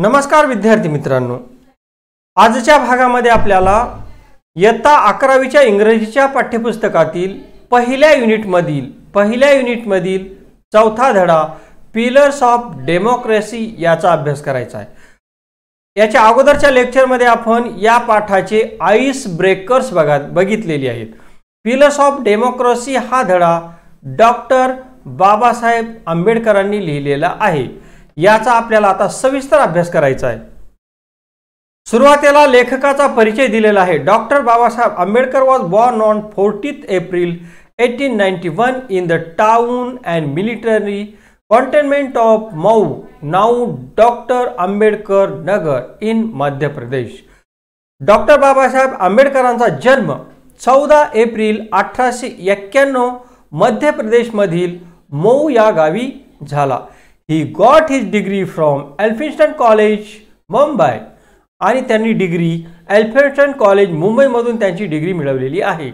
नमस्कार विद्यार्थी मित्रांनो आजच्या भागामध्ये आपल्याला इयत्ता अकरावीच्या इंग्रजीच्या पाठ्यपुस्तकातील पहिल्या युनिटमधील पहिल्या युनिटमधील चौथा धडा पिलर्स ऑफ डेमोक्रेसी याचा अभ्यास करायचा आहे याच्या अगोदरच्या लेक्चरमध्ये आपण या पाठाचे आईस ब्रेकर्स बघा बघितलेले आहेत पिलर्स ऑफ डेमोक्रेसी हा धडा डॉक्टर बाबासाहेब आंबेडकरांनी लिहिलेला आहे याचा आपल्याला आता सविस्तर अभ्यास करायचा आहे सुरुवातीला लेखकाचा परिचय दिलेला आहे doctor Babasaheb Ambedkar was born on fortieth April eighteen ninety one in the town and military cantonment of Mhow now doctor Ambedkar Nagar in Madhya Pradesh doctor Babasaheb आंबेडकरांचा जन्म चौदा एप्रिल अठराशे एक्क्याण्णव मध्य प्रदेशमधील मऊ या गावी झाला he got his degree from Elphinstone college Mumbai आणि त्यांनी डिग्री एल्फेटन कॉलेज मुंबईमधून त्यांची डिग्री मिळवलेली आहे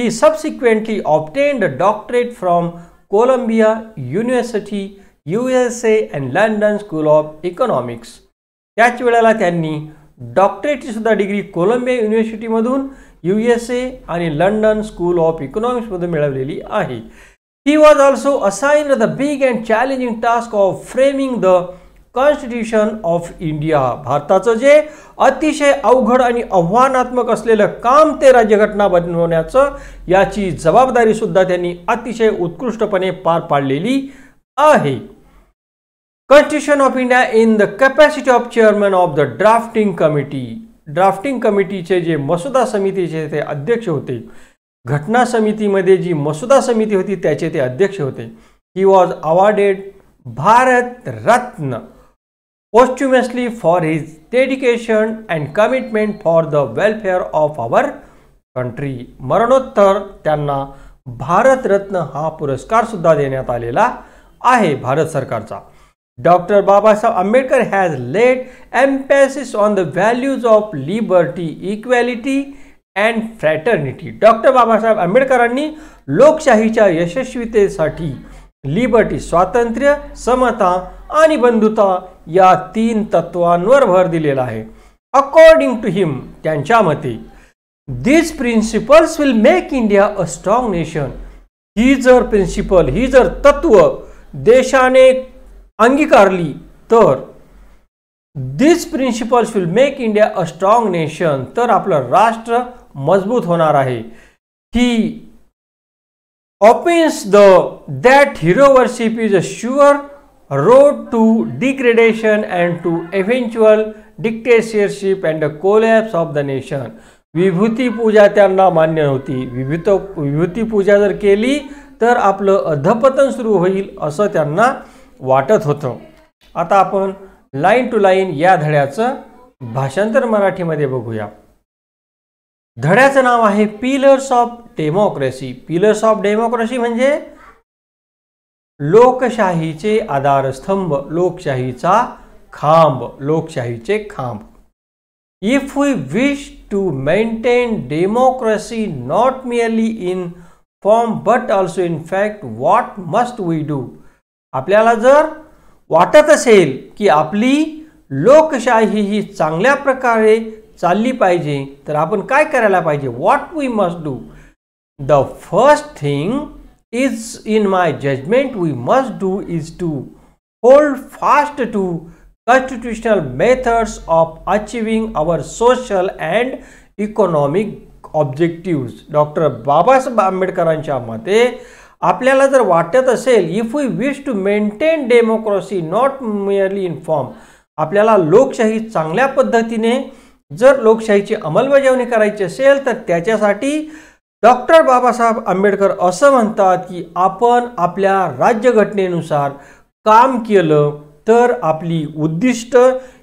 he subsequently obtained doctorate from Columbia University U S A and London School of Economics त्याच वेळेला त्यांनी डॉक्टरेटचीसुद्धा डिग्री कोलंबिया युनिव्हर्सिटीमधून यू एस ए आणि लंडन स्कूल ऑफ इकॉनॉमिक्समधून मिळवलेली आहे He was also assigned the big and challenging task of framing the Constitution of India भारताचं जे अतिशय अवघड आणि आव्हानात्मक असलेलं काम ते राज्यघटना बनवण्याचं याची जबाबदारी सुद्धा त्यांनी अतिशय उत्कृष्टपणे पार पाडलेली आहे Constitution of India in the capacity of chairman of the drafting committee drafting कमिटीचे जे मसुदा समितीचे ते अध्यक्ष होते घटना समितीमध्ये जी मसुदा समिती होती त्याचे ते अध्यक्ष होते he was awarded Bharat Ratna posthumously for his dedication and commitment for the welfare of our country मरणोत्तर त्यांना भारतरत्न हा पुरस्कार सुद्धा देण्यात आलेला आहे भारत सरकारचा doctor Babasaheb Ambedkar has laid emphasis on the values of liberty equality and fraternity doctor Babasaheb आंबेडकरांनी लोकशाहीच्या यशस्वीतेसाठी लिबर्टी स्वातंत्र्य समता आणि बंधुता या तीन तत्वांवर भर दिलेला आहे अकॉर्डिंग टू हिम त्यांच्या मते this principles will make India a strong nation ही जर प्रिन्सिपल ही जर तत्व देशाने अंगीकारली तर this principles will make India a strong nation तर आपलं राष्ट्र मजबूत होणार आहे he opines that worship is a sure road to degradation and to eventual dictatorship and a collapse of the nation विभूती पूजा त्यांना मान्य होती विभूत पूजा जर केली तर आपलं अधपतन सुरू होईल असं त्यांना वाटत होतं आता आपण लाईन टू लाईन या धड्याचं भाषांतर मराठीमध्ये बघूया धड्याचं नाव आहे pillars of democracy pillars of democracy म्हणजे लोकशाहीचे आधारस्तंभ लोकशाहीचा खांब लोकशाहीचे खांब if we wish to maintain democracy not merely in form but also in fact what must we do आपल्याला जर वाटत असेल की आपली लोकशाही ही चांगल्या प्रकारे चालली पाहिजे तर आपण काय करायला पाहिजे what we must do the first thing is in my judgement we must do is to hold fast to constitutional methods of achieving our social and economic objectives doctor Babasaheb आंबेडकरांच्या मते आपल्याला जर वाटत असेल if we wish to maintain democracy not merely in form आपल्याला लोकशाही चांगल्या पद्धतीने जर लोकशाहीची अंमलबजावणी करायची असेल तर त्याच्यासाठी डॉक्टर बाबासाहेब आंबेडकर असं म्हणतात की आपण आपल्या राज्यघटनेनुसार काम केलं तर आपली उद्दिष्ट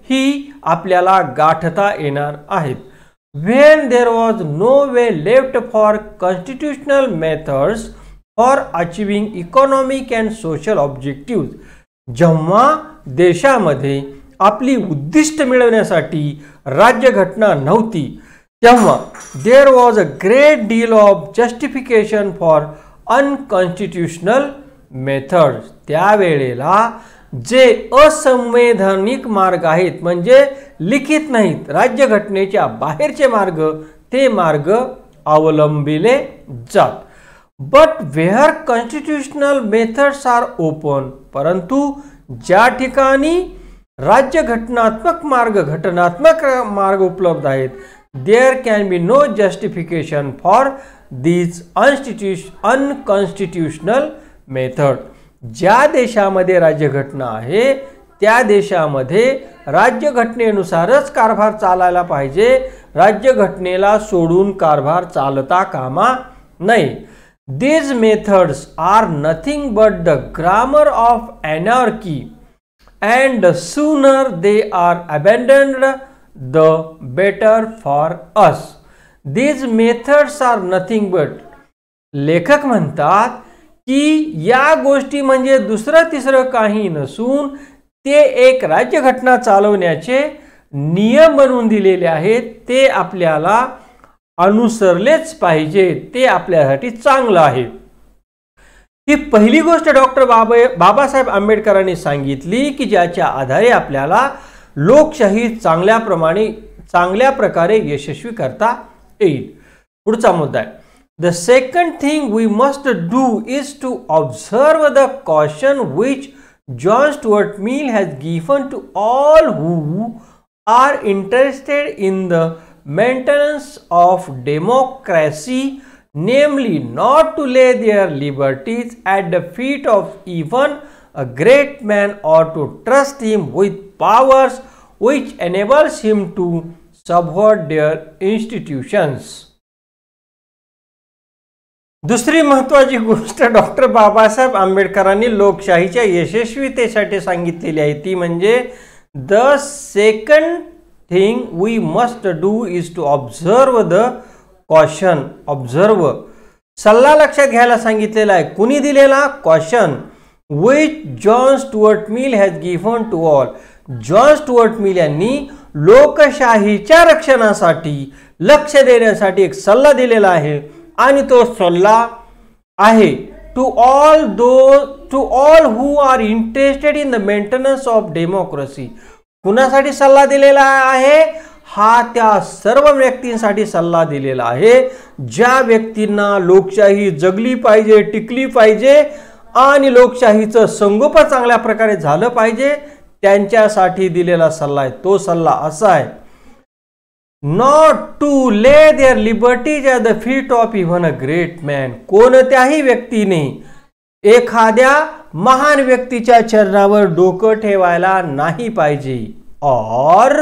ही आपल्याला गाठता येणार आहेत when there was no way left for constitutional methods for achieving economic and social objective जेव्हा देशामध्ये आपली उद्दिष्ट मिळवण्यासाठी राज्यघटना नव्हती तेव्हा there was a great deal of justification for unconstitutional method त्यावेळेला जे असंवैधानिक मार्ग आहेत म्हणजे लिखित नाहीत राज्यघटनेच्या बाहेरचे मार्ग ते मार्ग अवलंबिले जात but where constitutional methods are open परंतु ज्या ठिकाणी राज्य घटनात्मक मार्ग घटनात्मक मार्ग उपलब्ध आहेत there can be no justification for these अनस्टिट्यूश अनकॉन्स्टिट्युशनल मेथड ज्या देशामध्ये राज्यघटना आहे त्या देशामध्ये राज्यघटनेनुसारच कारभार चालायला पाहिजे राज्यघटनेला सोडून कारभार चालता कामा नाही these methods are nothing but the grammar of anarchy and sooner sooner they are abandoned, the better for us. These methods are nothing but लेखक म्हणतात की या गोष्टी म्हणजे दुसरं तिसरं काही नसून ते एक राज्यघटना चालवण्याचे नियम बनवून दिलेले आहेत ते आपल्याला अनुसरलेच पाहिजे ते आपल्यासाठी चांगलं आहे ही पहिली गोष्ट डॉक्टर बाबा बाबासाहेब आंबेडकरांनी सांगितली की ज्याच्या आधारे आपल्याला लोकशाही चांगल्याप्रमाणे चांगल्या प्रकारे यशस्वी करता येईल पुढचा मुद्दा आहे the second thing we must do is to observe the caution which John Stuart Mill has given to all who are interested in the maintenance of democracy namely not to lay their liberties at the feet of even a great man or to trust him with powers which enables him to subvert their institutions. दुसरी महत्वाची गोष्ट doctor Babasaheb आंबेडकरांनी लोकशाहीच्या यशस्वीतेसाठी सांगितलेली आहे ती म्हणजे the second thing we must do is to observe the caution observe सल्ला लक्षात घ्यायला सांगितलेला आहे कुणी दिलेला caution with John Stuart Mill has given to all John Stuart Mill यांनी लोकशाहीच्या रक्षणासाठी लक्ष देण्यासाठी एक सल्ला दिलेला आहे आणि तो सल्ला आहे to all those to all who are interested in the maintenance of democracy कुणासाठी सल्ला दिलेला आहे हा त्या सर्व व्यक्तींसाठी सल्ला दिलेला आहे ज्या व्यक्तींना लोकशाही जगली पाहिजे टिकली पाहिजे आणि लोकशाहीचं संगोपन चांगल्या प्रकारे झालं पाहिजे त्यांच्यासाठी दिलेला सल्ला आहे तो सल्ला असा आहे not to lay their liberties at the feet of even a great man कोणत्याही व्यक्तीने एखाद्या महान व्यक्तीच्या चरणावर डोकं ठेवायला नाही पाहिजे और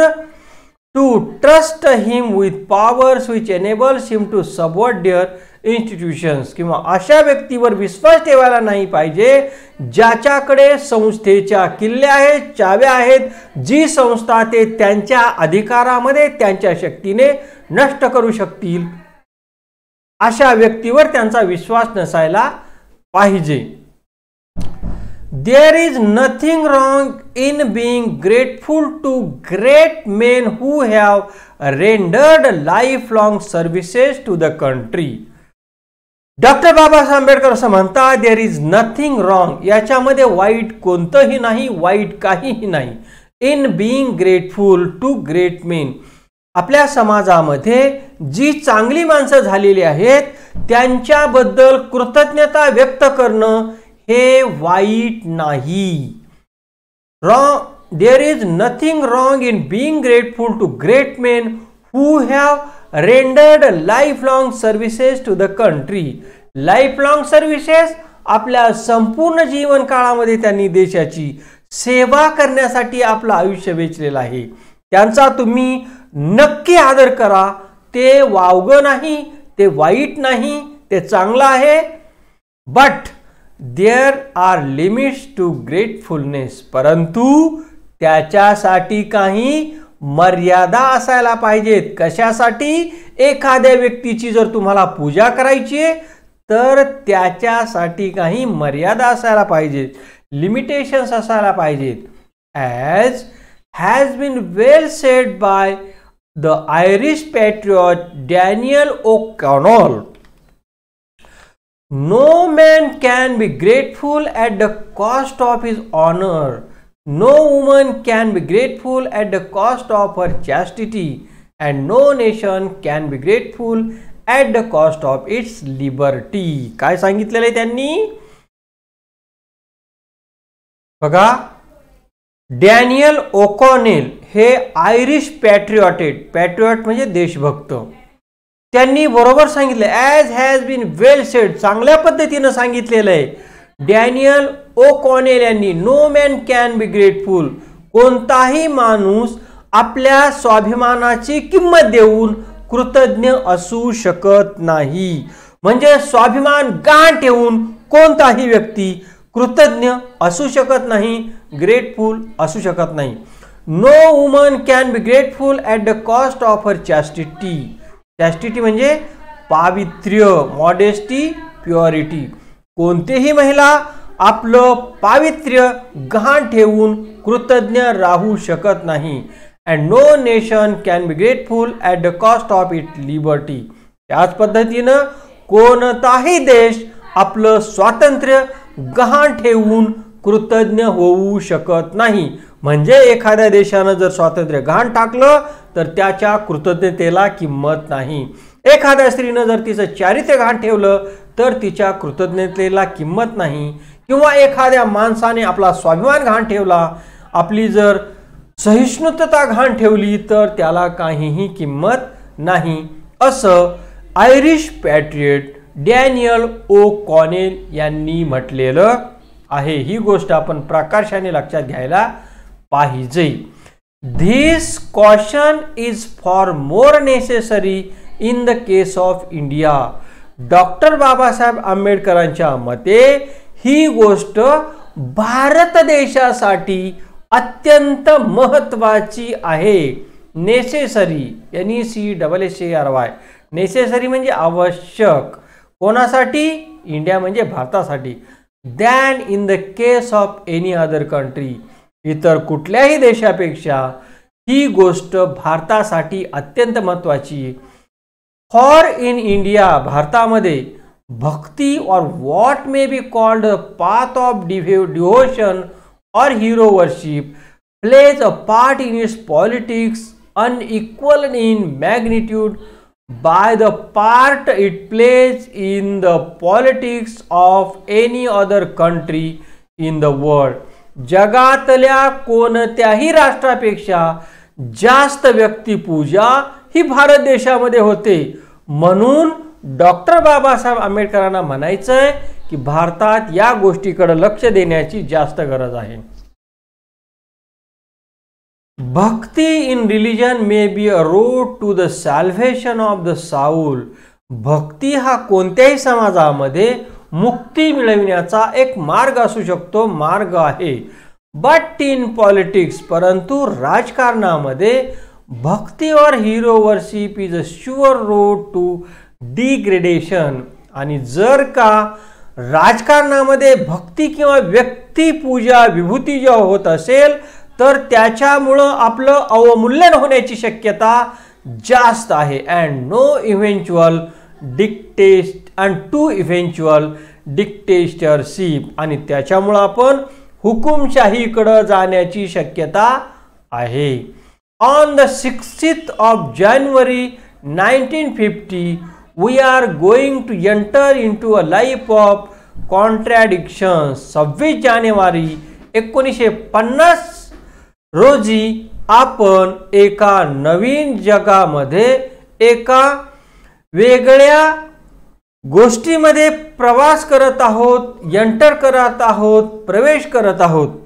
to trust him with powers which enables him to subvert their institutions किंवा अशा व्यक्तीवर विश्वास ठेवायला नाही पाहिजे ज्याच्याकडे संस्थेच्या किल्ल्या आहेत चाव्या आहेत जी संस्था ते त्यांच्या अधिकारामध्ये त्यांच्या शक्तीने नष्ट करू शकतील अशा व्यक्तीवर त्यांचा विश्वास नसायला पाहिजे there is nothing wrong in being grateful to great men who have rendered lifelong services to the country. Doctor Babasaheb Ambedkar असं म्हणतात देअर इज नथिंग रॉंग याच्यामध्ये वाईट कोणतंही नाही वाईट काहीही नाही in being grateful to great men आपल्या समाजामध्ये जी चांगली माणसं झालेली आहेत त्यांच्याबद्दल कृतज्ञता व्यक्त करणं हे वाईट नाही रॉ there is nothing wrong in being grateful to great men who have rendered lifelong services to the country lifelong services आपल्या संपूर्ण जीवन काळामध्ये त्यांनी देशाची सेवा करण्यासाठी आपलं आयुष्य वेचलेलं आहे त्यांचा तुम्ही नक्की आदर करा ते वावग नाही ते वाईट नाही ते चांगलं आहे but there are limits to gratefulness परंतु त्याच्यासाठी काही मर्यादा असायला पाहिजेत कशासाठी एखाद्या व्यक्तीची जर तुम्हाला पूजा करायची आहे तर त्याच्यासाठी काही मर्यादा असायला पाहिजेत लिमिटेशन्स असायला पाहिजेत as has been well said by the Irish patriot Daniel O'Connell no man can be grateful at the cost of his honour no woman can be grateful at the cost of her chastity and no nation can be grateful at the cost of its liberty काय सांगितलेलं आहे त्यांनी बघा Daniel O'Connell हे Irish पॅट्रिओटेड patriot म्हणजे देशभक्त त्यांनी बरोबर सांगितलं as has been well sed चांगल्या पद्धतीनं सांगितलेलं आहे डॅनियल ओ कॉनेल यांनी no man can be grateful कोणताही माणूस आपल्या स्वाभिमानाची किंमत देऊन कृतज्ञ असू शकत नाही म्हणजे स्वाभिमान गाण ठेवून कोणताही व्यक्ती कृतज्ञ असू शकत नाही ग्रेटफुल असू शकत नाही no woman can be grateful at the cost of her chastity chastity म्हणजे पावित्र्य मॉडेस्टी प्युअरिटी कोणतीही महिला आपलं पावित्र्य गहाण ठेवून कृतज्ञ राहू शकत नाही and no nation can be grateful at the cost of it liberty त्याच पद्धतीनं कोणताही देश आपलं स्वातंत्र्य गहाण ठेवून कृतज्ञ होऊ शकत नाही म्हणजे एखाद्या देशानं जर स्वातंत्र्य घाण टाकलं तर त्याच्या कृतज्ञतेला किंमत नाही एखाद्या स्त्रीनं जर तिचं चारित्र्य घाण ठेवलं तर तिच्या कृतज्ञतेला किंमत नाही किंवा एखाद्या माणसाने आपला स्वाभिमान घाण ठेवला आपली जर सहिष्णुता घाण ठेवली तर त्याला काहीही किंमत नाही असं Irish patriot Daniel O'Connell यांनी म्हटलेलं आहे ही गोष्ट आपण प्रकाशाने लक्षात घ्यायला पाहिजे this caution is far more necessary in the case of India doctor Babasaheb आंबेडकरांच्या मते ही गोष्ट भारत देशासाठी अत्यंत महत्त्वाची आहे necessary N E C double S A R नेसेसरी म्हणजे आवश्यक कोणासाठी इंडिया म्हणजे भारतासाठी than in the case of any other country इतर कुठल्याही देशापेक्षा ही गोष्ट भारतासाठी अत्यंत महत्त्वाची फॉर इन इंडिया भारतामध्ये bhakti or what may be called path of डिव्ह devotion or hero worship plays a part in its politics unequal in magnitude by the part it plays in the politics of any other country in the world जगातल्या कोणत्याही राष्ट्रापेक्षा जास्त व्यक्तिपूजा ही भारत देशामध्ये होते म्हणून doctor Babasaheb आंबेडकरांना म्हणायचं आहे की भारतात या गोष्टीकडे लक्ष देण्याची जास्त गरज आहे bhakti in religion may be a road to the salvation of the soul भक्ती हा कोणत्याही समाजामध्ये मुक्ती मिळविण्याचा एक मार्ग असू शकतो मार्ग आहे बट इन पॉलिटिक्स परंतु राजकारणामध्ये bhakti or hero worship is a sure road to degradation आणि जर का राजकारणामध्ये भक्ती किंवा व्यक्तिपूजा विभूती जेव्हा होत असेल तर त्याच्यामुळं आपलं अवमूल्यन होण्याची शक्यता जास्त आहे अँड नो इव्हेंच्युअल डिक्टेस्ट अँड टू इव्हेंच्युअल डिक्टेस्टरशिप आणि त्याच्यामुळं आपण हुकुमशाहीकडं जाण्याची शक्यता आहे on the sixth of January nineteen fifty we are going to enter into a life of contradiction सव्वीस जानेवारी एकोणीसशे पन्नास रोजी आपण एका नवीन जगामध्ये एका वेगळ्या गोष्टीमध्ये प्रवास करत आहोत एंटर करत आहोत प्रवेश करत आहोत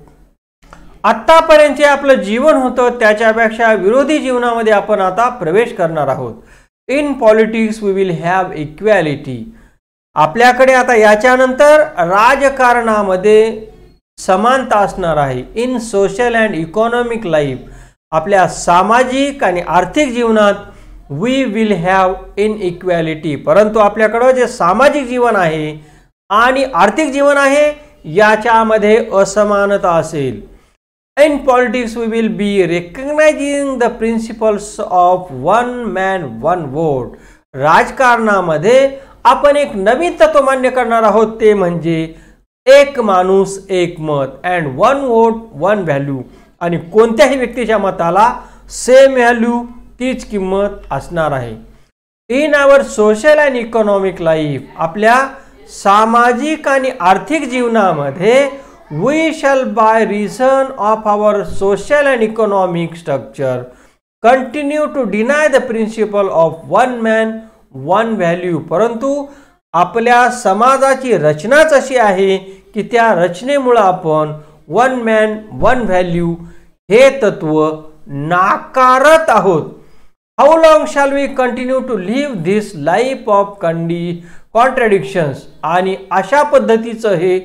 आत्तापर्यंत जे आपलं जीवन होतं त्याच्यापेक्षा विरोधी जीवनामध्ये आपण आता प्रवेश करणार आहोत in politics we will have equality आपल्याकडे आता याच्यानंतर राजकारणामध्ये समानता असणार आहे in social and economic life आपल्या सामाजिक आणि आर्थिक जीवनात we will have inequality परंतु आपल्याकडं जे सामाजिक जीवन आहे आणि आर्थिक जीवन आहे याच्यामध्ये असमानता असेल in politics we will be recognising the principles of one man one vote राजकारणामध्ये आपण एक नवीन तत्व मान्य करणार आहोत ते म्हणजे एक माणूस एक मत and one vote one value आणि कोणत्याही व्यक्तीच्या मताला सेम व्हॅल्यू तीच किंमत असणार आहे in our social and economic life आपल्या सामाजिक आणि आर्थिक जीवनामध्ये we shall by reason of our social and economic structure continue to deny the principle of one man one value परंतु आपल्या समाजाची रचनाच अशी आहे की त्या रचनेमुळं आपण वन मॅन वन व्हॅल्यू हे तत्व नाकारत आहोत how long shall we continue to live this life of कंडी कॉन्ट्रॅडिक्शन्स आणि अशा पद्धतीचं हे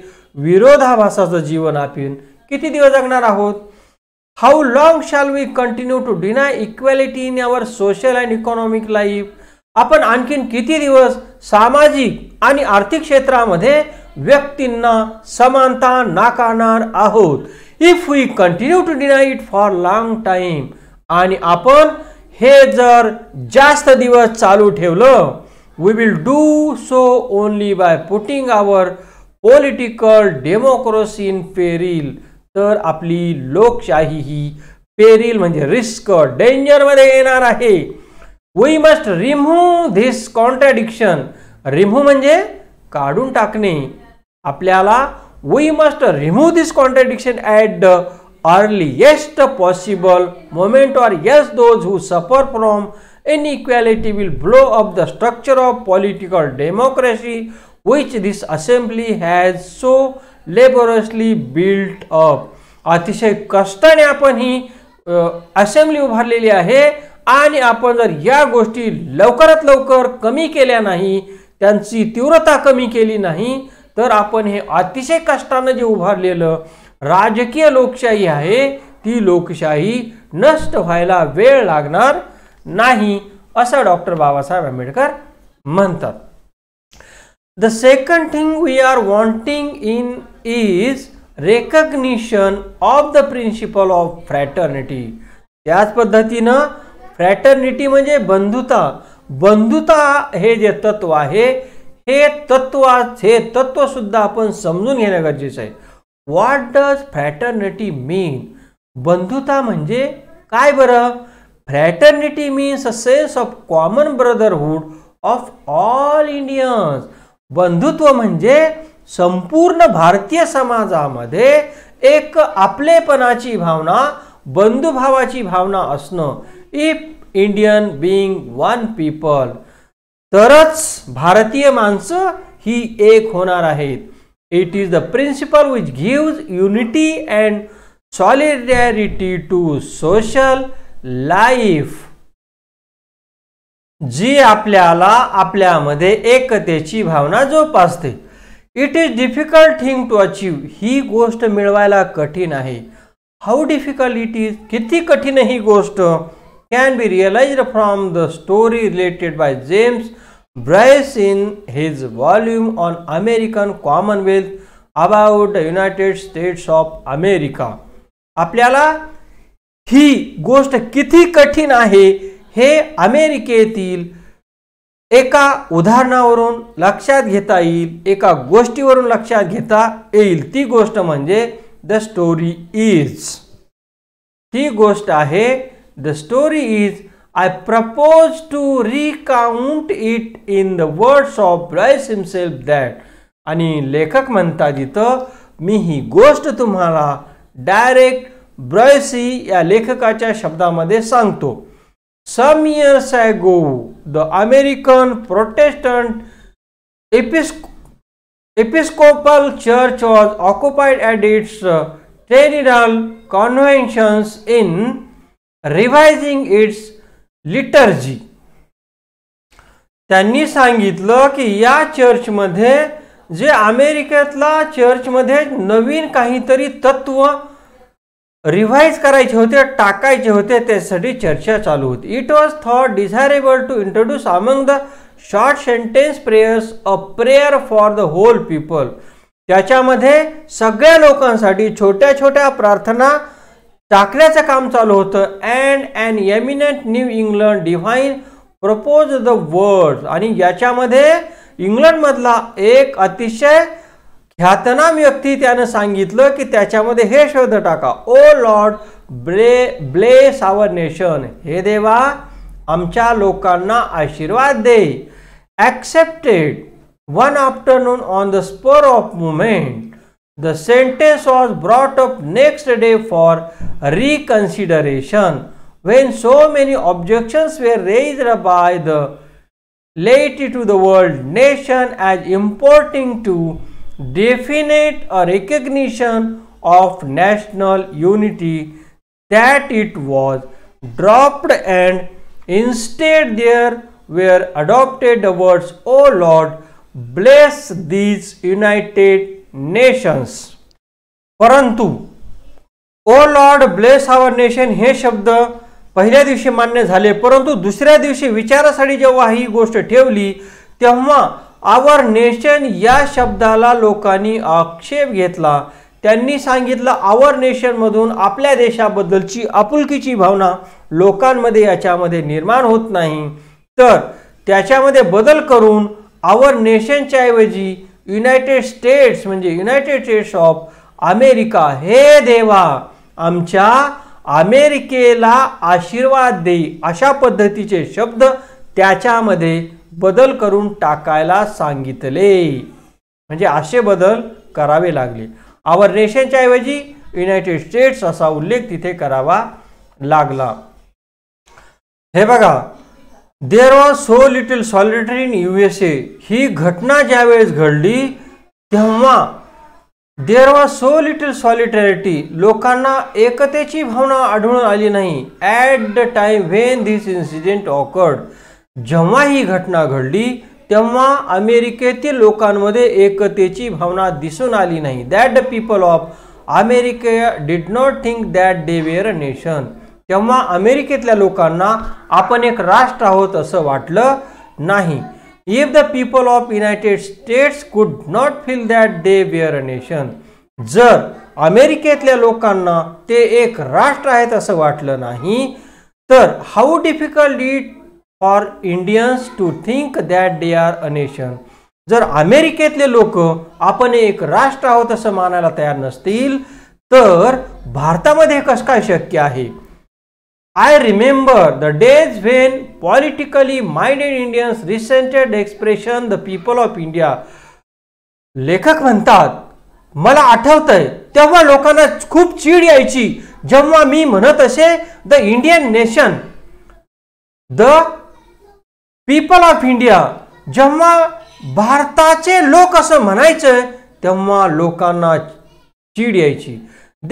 विरोधाभासाचं जीवन आपण किती दिवस जगणार आहोत how long shall we continue to deny equality in our social and economic life आपण आणखीन किती दिवस सामाजिक आणि आर्थिक क्षेत्रामध्ये व्यक्तींना समानता नाकारणार आहोत if we continue to deny it for long time आणि आपण हे जर जास्त दिवस चालू ठेवलं we will do so only by putting our political democracy in peril तर आपली लोकशाही ही पेरील म्हणजे रिस्क डेंजरमध्ये येणार आहे we must remove this contradiction remove म्हणजे काढून टाकणे आपल्याला we must remove this contradiction at the earliest possible moment or yes those who suffer from inequality will blow up the structure of political democracy which this assembly has so laboriously built up अतिशय कष्टाने आपण ही assembly उभारलेली आहे आणि आपण जर या गोष्टी लवकरात लवकर कमी केल्या नाही त्यांची तीव्रता कमी केली नाही तर आपण हे अतिशय कष्टानं जे उभारलेलं राजकीय लोकशाही आहे ती लोकशाही नष्ट व्हायला वेळ लागणार नाही असं डॉक्टर बाबासाहेब आंबेडकर म्हणतात the second thing we are wanting in is recognition of the principle of fraternity त्याच पद्धतीनं फ्रॅटर्निटी म्हणजे बंधुता बंधुता हे जे तत्व आहे हे तत्व हे तत्वसुद्धा आपण समजून घेणं गरजेचं आहे व्हॉट डज फ्रॅटर्निटी मीन बंधुता म्हणजे काय बरं fraternity means a sense of common brotherhood of all Indians बंधुत्व म्हणजे संपूर्ण भारतीय समाजामध्ये एक आपलेपणाची भावना बंधुभावाची भावना असणं if Indian being one people तरच भारतीय माणसं ही एक होणार आहेत it is the principle which gives unity and solidarity to social life जी आपल्याला आपल्यामध्ये एकतेची भावना जोपासते it is difficult thing to achieve ही गोष्ट मिळवायला कठीण आहे हाऊ डिफिकल्ट इट इज किती कठीण ही गोष्ट can be realized from the story related by James Bryce in his volume on American Commonwealth about the United States of America. आपल्याला ही गोष्ट किती कठीण आहे हे अमेरिकेतील एका उदाहरणावरून लक्षात घेता येईल एका गोष्टीवरून लक्षात घेता येईल ती गोष्ट म्हणजे द स्टोरी इज ती गोष्ट आहे The story is I propose to recount it in the words of Bryce himself that आणि लेखक म्हणतात इथं मी ही गोष्ट तुम्हाला डायरेक्ट ब्रॉयसी या लेखकाच्या शब्दामध्ये सांगतो some years ago the American Protestant एपिस्क Episcopal church was occupied at its triennial conventions in revising its liturgy त्यांनी सांगितलं की या चर्चमध्ये जे अमेरिकेतला चर्चमध्ये नवीन काहीतरी तत्व रिव्हाइज करायचे होते टाकायचे होते त्यासाठी चर्चा चालू होती it was thought desirable to introduce among the short sentence prayers a prayer for the whole people त्याच्यामध्ये सगळ्या लोकांसाठी छोट्या छोट्या प्रार्थना टाकण्याचं काम चालू होतं and and eminent New England divine proposed the word आणि याच्यामध्ये इंग्लंडमधला एक अतिशय ख्यातनाम व्यक्ती त्यानं सांगितलं की त्याच्यामध्ये हे शब्द टाका ओ लॉर्ड ब्ले ब्लेस आवर नेशन हे देवा आमच्या लोकांना आशीर्वाद दे accepted one afternoon on the spur of moment The sentence was brought up next day for reconsideration when so many objections were raised by the laity to the world nation as importing to definite a recognition of national unity that it was dropped and instead there were adopted the words O Lord bless these united nations परंतु O Lord bless our nation हे शब्द पहिल्या दिवशी मान्य झाले परंतु दुसऱ्या दिवशी विचारासाठी जेव्हा ही गोष्ट ठेवली तेव्हा आवर नेशन या शब्दाला लोकांनी आक्षेप घेतला त्यांनी सांगितलं आवर नेशनमधून आपल्या देशाबद्दलची आपुलकीची भावना लोकांमध्ये याच्यामध्ये निर्माण होत नाही तर त्याच्यामध्ये बदल करून आवर नेशनच्याऐवजी ऐवजी युनायटेड स्टेट्स म्हणजे युनायटेड स्टेट्स ऑफ अमेरिका हे देवा आमच्या अमेरिकेला आशीर्वाद देई अशा पद्धतीचे शब्द त्याच्यामध्ये बदल करून टाकायला सांगितले म्हणजे असे बदल करावे लागले आवर नेशनच्या ऐवजी युनायटेड स्टेट्स असा उल्लेख तिथे करावा लागला हे बघा there was so little solitary in U S A ही घटना ज्यावेळेस घडली तेव्हा there was so little solidarity लोकांना एकतेची भावना आढळून आली नाही at the time when this incident occurred जेव्हा ही घटना घडली तेव्हा अमेरिकेतील लोकांमध्ये एकतेची भावना दिसून आली नाही that the people of America did not think that they were a nation तेव्हा अमेरिकेतल्या लोकांना आपण एक राष्ट्र आहोत असं वाटलं नाही if the people of United States could not feel that they were a nation जर अमेरिकेतल्या लोकांना ते एक राष्ट्र आहेत असं वाटलं नाही तर how difficult it for Indians to think that they are a nation जर अमेरिकेतले लोक आपण एक राष्ट्र आहोत असं मानायला तयार नसतील तर भारतामध्ये कसं काय शक्य आहे I remember the days when politically minded Indians resented the expression the people of India. लेखक म्हणतात मला आहे तेव्हा लोकांना खूप चीड यायची जेव्हा मी म्हणत असे the Indian nation the people of India जेव्हा भारताचे लोक असं म्हणायचं तेव्हा लोकांना चीड यायची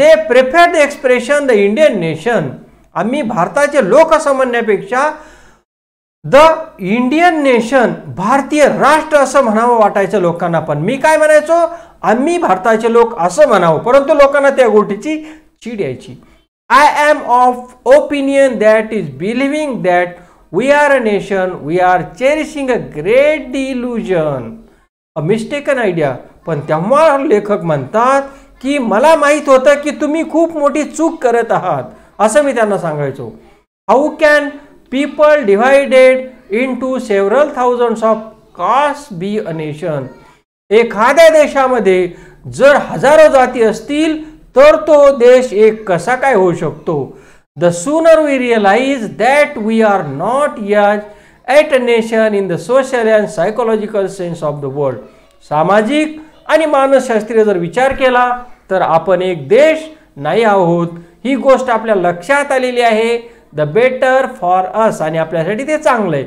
they preferred expression the Indian nation आम्ही भारताचे लोक असं म्हणण्यापेक्षा द इंडियन नेशन भारतीय राष्ट्र असं म्हणावं वाटायचं लोकांना पण मी काय म्हणायचो आम्ही भारताचे लोक असं म्हणावं परंतु लोकांना त्या गोष्टीची चीड यायची I am of opinion that is believing that we are a nation we are cherishing a great delusion a mistaken idea पण तेव्हा लेखक म्हणतात की मला माहीत होतं की तुम्ही खूप मोठी चूक करत आहात असं मी त्यांना सांगायचो how can people divided into several thousands of caste be a nation एखाद्या देशामध्ये जर हजारो जाती असतील तर तो देश एक कसा काय होऊ शकतो the sooner we realise that we are not as at a nation in the social and psychological sense of the world सामाजिक आणि मानसशास्त्रीय जर विचार केला तर आपण एक देश नाही आहोत ही गोष्ट आपल्या लक्षात आलेली आहे द बेटर फॉर अस आणि आपल्यासाठी ते चांगलं आहे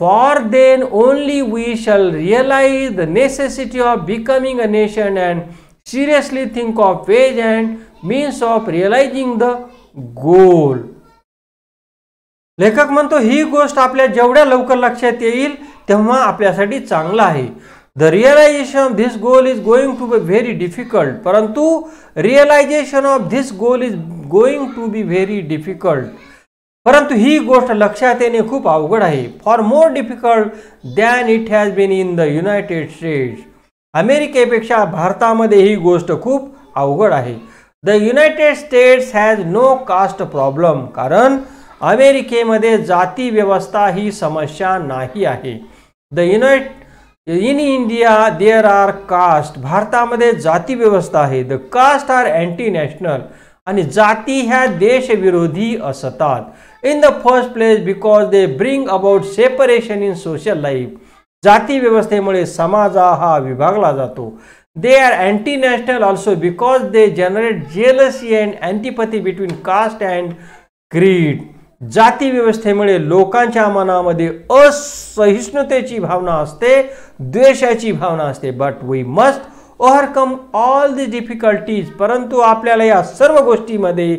for then only we shall realise the necessity of becoming a nation and seriously think of ways and means of realising the goal लेखक म्हणतो ही गोष्ट आपल्या जेवढ्या लवकर लक्षात येईल तेव्हा आपल्यासाठी चांगलं आहे the realisation of this goal is going to be very difficult परंतु realisation of this goal is going to be very difficult परंतु ही गोष्ट लक्षात येणे खूप अवघड आहे for more difficult than it has been in the United States अमेरिकेपेक्षा भारतामध्ये ही गोष्ट खूप अवघड आहे the United States has no caste problem कारण अमेरिकेमध्ये जाती व्यवस्था ही समस्या नाही आहे the United in India there are caste भारतामध्ये जाती व्यवस्था आहे the caste are anti national आणि जाती ह्या देशविरोधी असतात in the first place because they bring about separation in social life जाती व्यवस्थेमुळे समाजा हा विभागला जातो they are anti national also because they generate jealousy and antipathy between caste and creed जाती व्यवस्थेमुळे लोकांच्या मनामध्ये असहिष्णुतेची भावना असते द्वेषाची भावना असते but we must overcome all the difficulties परंतु आपल्याला या सर्व गोष्टीमध्ये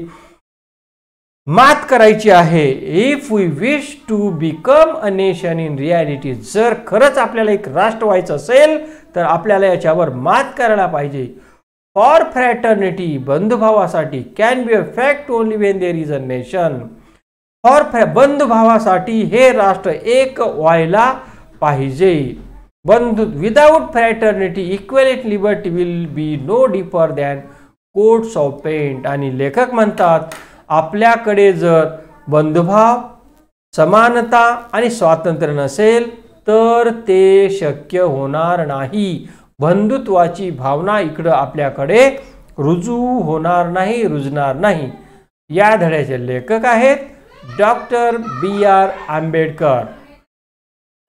मात करायची आहे if we wish to become a nation in reality जर खरंच आपल्याला एक राष्ट्र व्हायचं असेल तर आपल्याला याच्यावर मात करायला पाहिजे फॉर फ्रॅटर्निटी बंधुभावासाठी can be a fact only when there is a nation और बंधुभावासाठी हे राष्ट्र एक व्हायला पाहिजे बंधु without fraternity it liberty will be no deeper than coats of paint आणि लेखक म्हणतात आपल्याकडे जर बंधुभाव समानता आणि स्वातंत्र्य नसेल तर ते शक्य होणार नाही बंधुत्वाची भावना इकडं आपल्याकडे रुजू होणार नाही रुजणार नाही या धड्याचे लेखक आहेत डॉक्टर बी आर आंबेडकर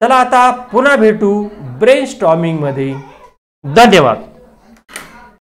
चला आता पुन्हा भेटू ब्रेन स्टॉमिंगमध्ये धन्यवाद